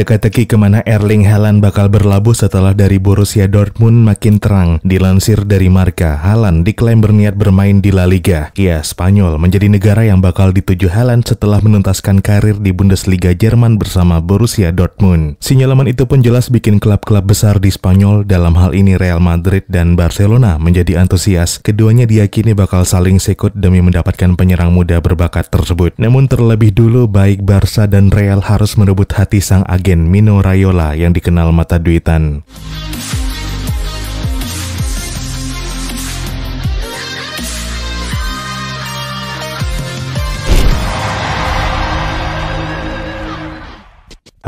Teka-teki kemana Erling Haaland bakal berlabuh setelah dari Borussia Dortmund makin terang. Dilansir dari Marka, Haaland diklaim berniat bermain di La Liga. ia Spanyol menjadi negara yang bakal dituju Haaland setelah menuntaskan karir di Bundesliga Jerman bersama Borussia Dortmund. Sinyalaman itu pun jelas bikin klub-klub besar di Spanyol dalam hal ini Real Madrid dan Barcelona menjadi antusias. Keduanya diyakini bakal saling sekut demi mendapatkan penyerang muda berbakat tersebut. Namun terlebih dulu baik Barca dan Real harus merebut hati sang agen agen Mino Raiola yang dikenal mata duitan.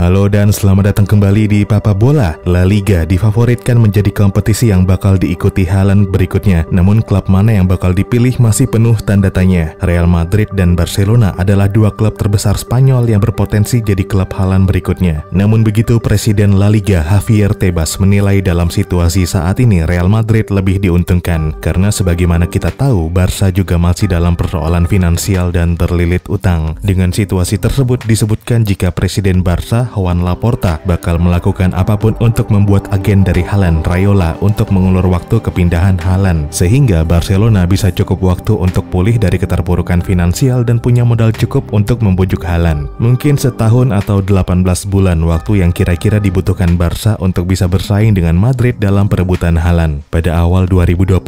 Halo dan selamat datang kembali di Papa Bola. La Liga difavoritkan menjadi kompetisi yang bakal diikuti halan berikutnya. Namun klub mana yang bakal dipilih masih penuh tanda tanya. Real Madrid dan Barcelona adalah dua klub terbesar Spanyol yang berpotensi jadi klub halan berikutnya. Namun begitu Presiden La Liga Javier Tebas menilai dalam situasi saat ini Real Madrid lebih diuntungkan karena sebagaimana kita tahu Barca juga masih dalam persoalan finansial dan terlilit utang. Dengan situasi tersebut disebutkan jika Presiden Barca Juan Laporta bakal melakukan apapun untuk membuat agen dari Haaland Rayola untuk mengulur waktu kepindahan Haaland sehingga Barcelona bisa cukup waktu untuk pulih dari keterpurukan finansial dan punya modal cukup untuk membujuk Haaland. Mungkin setahun atau 18 bulan waktu yang kira-kira dibutuhkan Barca untuk bisa bersaing dengan Madrid dalam perebutan Haaland. Pada awal 2021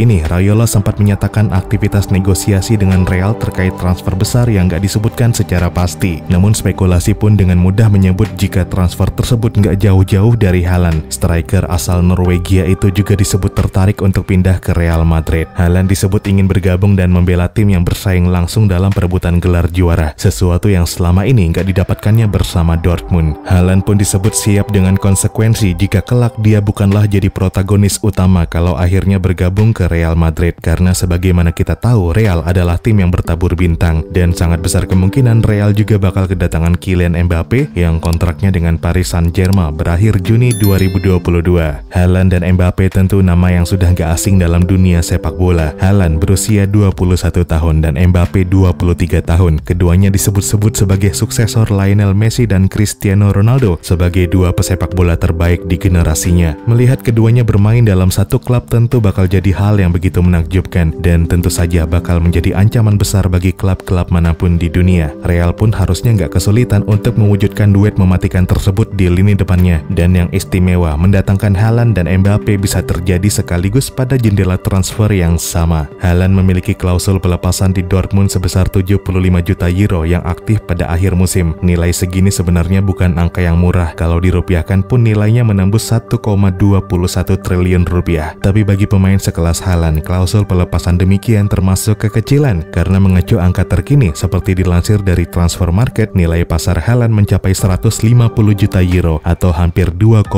ini, Rayola sempat menyatakan aktivitas negosiasi dengan Real terkait transfer besar yang gak disebutkan secara pasti. Namun spekulasi pun dengan mudah menyebutkan menyebut jika transfer tersebut nggak jauh-jauh dari Haaland. Striker asal Norwegia itu juga disebut tertarik untuk pindah ke Real Madrid. Haaland disebut ingin bergabung dan membela tim yang bersaing langsung dalam perebutan gelar juara, sesuatu yang selama ini nggak didapatkannya bersama Dortmund. Haaland pun disebut siap dengan konsekuensi jika kelak dia bukanlah jadi protagonis utama kalau akhirnya bergabung ke Real Madrid karena sebagaimana kita tahu Real adalah tim yang bertabur bintang dan sangat besar kemungkinan Real juga bakal kedatangan Kylian Mbappe yang yang kontraknya dengan Paris Saint-Germain berakhir Juni 2022. Haaland dan Mbappe tentu nama yang sudah gak asing dalam dunia sepak bola. Haaland berusia 21 tahun dan Mbappe 23 tahun. Keduanya disebut-sebut sebagai suksesor Lionel Messi dan Cristiano Ronaldo sebagai dua pesepak bola terbaik di generasinya. Melihat keduanya bermain dalam satu klub tentu bakal jadi hal yang begitu menakjubkan dan tentu saja bakal menjadi ancaman besar bagi klub-klub manapun di dunia. Real pun harusnya nggak kesulitan untuk mewujudkan duel duet mematikan tersebut di lini depannya. Dan yang istimewa mendatangkan Haaland dan Mbappe bisa terjadi sekaligus pada jendela transfer yang sama. Haaland memiliki klausul pelepasan di Dortmund sebesar 75 juta euro yang aktif pada akhir musim. Nilai segini sebenarnya bukan angka yang murah. Kalau dirupiahkan pun nilainya menembus 1,21 triliun rupiah. Tapi bagi pemain sekelas Haaland, klausul pelepasan demikian termasuk kekecilan karena mengacu angka terkini seperti dilansir dari transfer market nilai pasar Haaland mencapai 100 150 juta euro atau hampir 2,5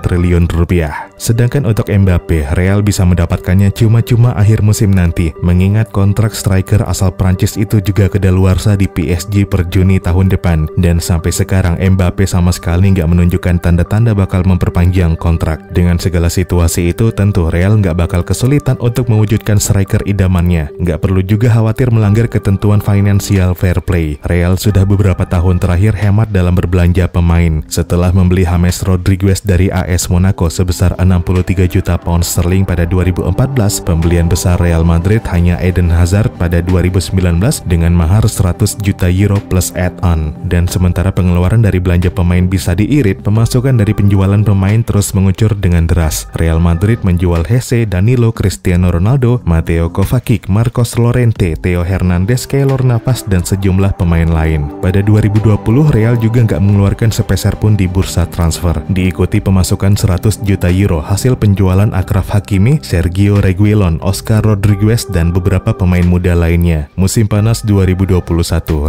triliun rupiah. Sedangkan untuk Mbappe, Real bisa mendapatkannya cuma-cuma akhir musim nanti, mengingat kontrak striker asal Prancis itu juga kedaluarsa di PSG per Juni tahun depan. Dan sampai sekarang Mbappe sama sekali nggak menunjukkan tanda-tanda bakal memperpanjang kontrak. Dengan segala situasi itu, tentu Real nggak bakal kesulitan untuk mewujudkan striker idamannya. Nggak perlu juga khawatir melanggar ketentuan finansial fair play. Real sudah beberapa tahun terakhir hemat dalam berbelanja belanja pemain setelah membeli James Rodriguez dari AS Monaco sebesar 63 juta pound sterling pada 2014, pembelian besar Real Madrid hanya Eden Hazard pada 2019 dengan mahar 100 juta euro plus add-on. Dan sementara pengeluaran dari belanja pemain bisa diirit, pemasukan dari penjualan pemain terus mengucur dengan deras. Real Madrid menjual Hesse, Danilo, Cristiano Ronaldo, Mateo Kovacic, Marcos Llorente, Theo Hernandez, Keylor Navas, dan sejumlah pemain lain. Pada 2020, Real juga nggak mengeluarkan sepeser pun di bursa transfer. Diikuti pemasukan 100 juta euro hasil penjualan Akraf Hakimi, Sergio Reguilon, Oscar Rodriguez, dan beberapa pemain muda lainnya. Musim panas 2021,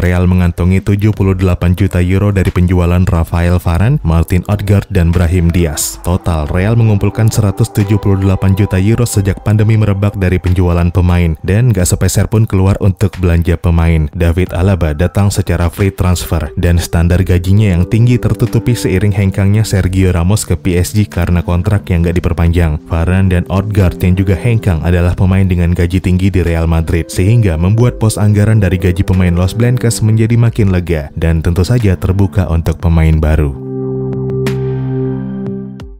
Real mengantongi 78 juta euro dari penjualan Rafael Varane, Martin Odegaard, dan Brahim Diaz. Total, Real mengumpulkan 178 juta euro sejak pandemi merebak dari penjualan pemain, dan gak sepeser pun keluar untuk belanja pemain. David Alaba datang secara free transfer, dan standar gajinya yang tinggi tertutupi seiring hengkangnya Sergio Ramos ke PSG karena kontrak yang gak diperpanjang. Varane dan Odegaard yang juga hengkang adalah pemain dengan gaji tinggi di Real Madrid, sehingga membuat pos anggaran dari gaji pemain Los Blancas menjadi makin lega dan tentu saja terbuka untuk pemain baru.